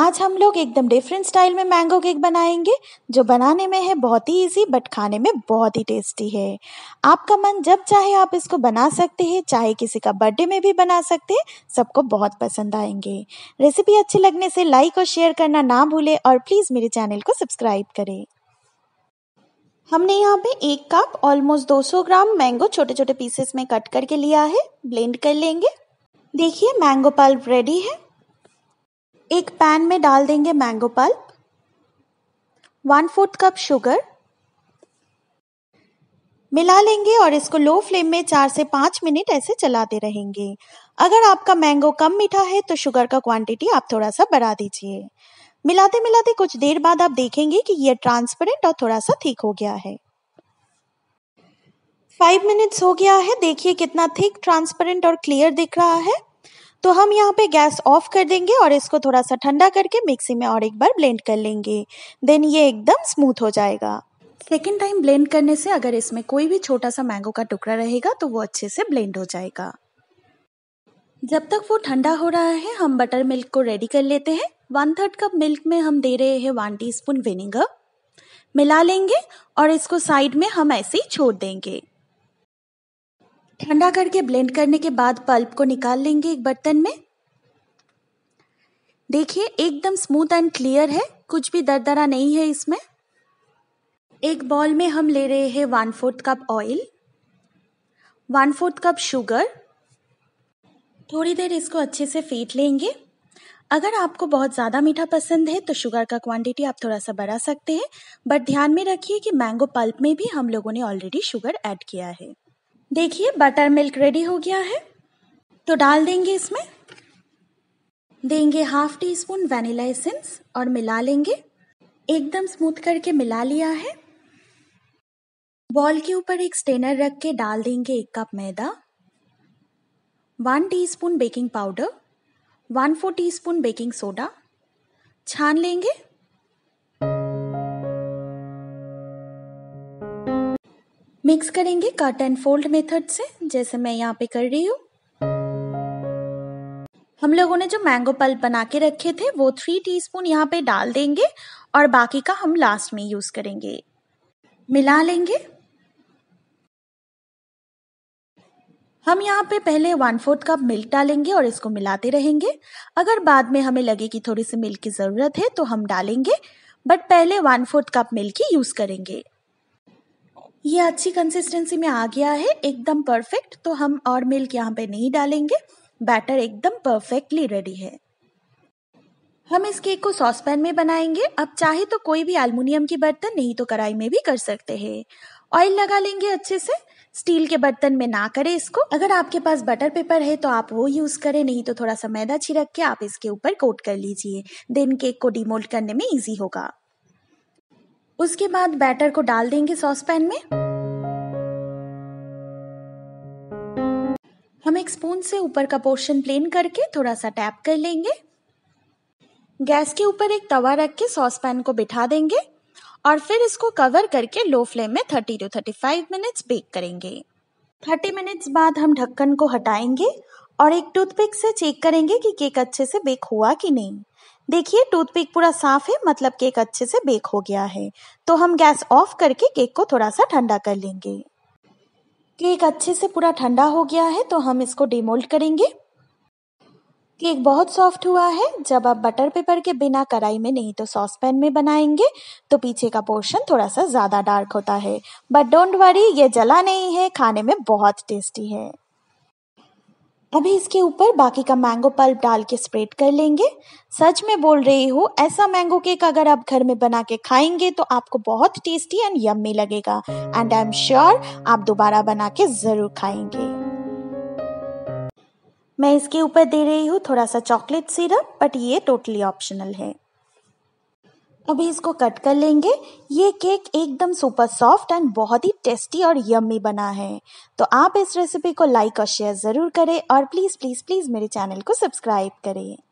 आज हम लोग एकदम डिफरेंट स्टाइल में मैंगो केक बनाएंगे जो बनाने में है बहुत ही इजी बट खाने में बहुत ही टेस्टी है आपका मन जब चाहे आप इसको बना सकते हैं चाहे किसी का बर्थडे में भी बना सकते हैं सबको बहुत पसंद आएंगे रेसिपी अच्छी लगने से लाइक और शेयर करना ना भूलें और प्लीज़ मेरे चैनल को सब्सक्राइब करें हमने यहाँ पे एक कप ऑलमोस्ट 200 ग्राम मैंगो छोटे छोटे पीसेस में कट करके लिया है ब्लेंड कर लेंगे देखिए मैंगो पल्प रेडी है एक पैन में डाल देंगे mango pulp one fourth cup sugar मिला लेंगे और इसको लो फ्लेम में चार से पांच मिनट ऐसे चलाते रहेंगे अगर आपका मैंगो कम मीठा है तो शुगर का क्वांटिटी आप थोड़ा सा बढ़ा दीजिए मिलाते मिलाते कुछ देर बाद आप देखेंगे कि यह ट्रांसपेरेंट और थोड़ा सा ठीक हो गया है फाइव मिनट्स हो गया है देखिए कितना थिक ट्रांसपेरेंट और क्लियर दिख रहा है तो हम यहाँ पे गैस ऑफ कर देंगे और इसको थोड़ा सा ठंडा करके मिक्सी में और एक बार ब्लेंड कर लेंगे देन ये एकदम स्मूथ हो जाएगा सेकेंड टाइम ब्लेंड करने से अगर इसमें कोई भी छोटा सा मैंगो का टुकड़ा रहेगा तो वो अच्छे से ब्लेंड हो जाएगा जब तक वो ठंडा हो रहा है हम बटर मिल्क को रेडी कर लेते हैं वन थर्ड कप मिल्क में हम दे रहे हैं वन टी स्पून विनेगर मिला लेंगे और इसको साइड में हम ऐसे ही छोड़ देंगे ठंडा करके ब्लेंड करने के बाद पल्प को निकाल लेंगे एक बर्तन में देखिए एकदम स्मूथ एंड क्लियर है कुछ भी दरदरा नहीं है इसमें एक बॉल में हम ले रहे हैं one fourth cup oil one fourth cup sugar थोड़ी देर इसको अच्छे से फेंट लेंगे अगर आपको बहुत ज़्यादा मीठा पसंद है तो शुगर का क्वांटिटी आप थोड़ा सा बढ़ा सकते हैं बट ध्यान में रखिए कि मैंगो पल्प में भी हम लोगों ने ऑलरेडी शुगर ऐड किया है देखिए बटर मिल्क रेडी हो गया है तो डाल देंगे इसमें देंगे half teaspoon vanilla essence और मिला लेंगे एकदम स्मूथ करके मिला लिया है बॉल के ऊपर एक स्टेनर रख के डाल देंगे एक कप मैदा one teaspoon baking powder one four teaspoon baking soda छान लेंगे मिक्स करेंगे कट एंड फोल्ड मेथड से जैसे मैं यहाँ पे कर रही हूँ हम लोगों ने जो मैंगो पल्प बना के रखे थे वो थ्री टीस्पून यहाँ पे डाल देंगे और बाकी का हम लास्ट में यूज़ करेंगे मिला लेंगे हम यहाँ पे पहले वन फोर्थ कप मिल्क डालेंगे और इसको मिलाते रहेंगे अगर बाद में हमें लगे कि थोड़ी सी मिल्क की ज़रूरत है तो हम डालेंगे बट पहले वन फोर्थ कप मिल्क ही यूज़ करेंगे ये अच्छी कंसिस्टेंसी में आ गया है एकदम परफेक्ट तो हम और मिल्क यहाँ पे नहीं डालेंगे बैटर एकदम परफेक्टली रेडी है हम इस केक को सॉस पैन में बनाएंगे अब चाहे तो कोई भी अल्मोनियम की बर्तन नहीं तो कढ़ाई में भी कर सकते हैं ऑयल लगा लेंगे अच्छे से स्टील के बर्तन में ना करें इसको अगर आपके पास बटर पेपर है तो आप वो यूज करें नहीं तो थोड़ा सा मैदा छिड़क के आप इसके ऊपर कोट कर लीजिए देन केक को डिमोल्ड करने में इजी होगा उसके बाद बैटर को डाल देंगे सॉस पैन में हम एक स्पून से ऊपर का पोर्शन प्लेन करके थोड़ा सा टैप कर लेंगे गैस के ऊपर एक तवा रख के सॉस पैन को बिठा देंगे और फिर इसको कवर करके लो फ्लेम में 30 टू 35 मिनट्स बेक करेंगे 30 मिनट्स बाद हम ढक्कन को हटाएंगे और एक टूथपिक से चेक करेंगे कि केक अच्छे से बेक हुआ कि नहीं देखिए टूथपिक पूरा साफ है मतलब केक अच्छे से बेक हो गया है तो हम गैस ऑफ करके केक को थोड़ा सा ठंडा कर लेंगे केक अच्छे से पूरा ठंडा हो गया है तो हम इसको डिमोल्ड करेंगे केक बहुत सॉफ्ट हुआ है जब आप बटर पेपर के बिना कढ़ाई में नहीं तो सॉस पैन में बनाएंगे तो पीछे का पोर्शन थोड़ा सा ज़्यादा डार्क होता है बट डोंट वरी ये जला नहीं है खाने में बहुत टेस्टी है अभी इसके ऊपर बाकी का मैंगो पल्प डाल के स्प्रेड कर लेंगे सच में बोल रही हूँ ऐसा मैंगो केक अगर आप घर में बना के खाएंगे तो आपको बहुत टेस्टी एंड यम्मी लगेगा एंड आई एम श्योर आप दोबारा बना के ज़रूर खाएंगे मैं इसके ऊपर दे रही हूँ थोड़ा सा चॉकलेट सिरप बट ये टोटली ऑप्शनल है अभी इसको कट कर लेंगे ये केक एकदम सुपर सॉफ्ट एंड बहुत ही टेस्टी और यम्मी बना है तो आप इस रेसिपी को लाइक और शेयर ज़रूर करें और प्लीज़ प्लीज़ प्लीज़ मेरे चैनल को सब्सक्राइब करें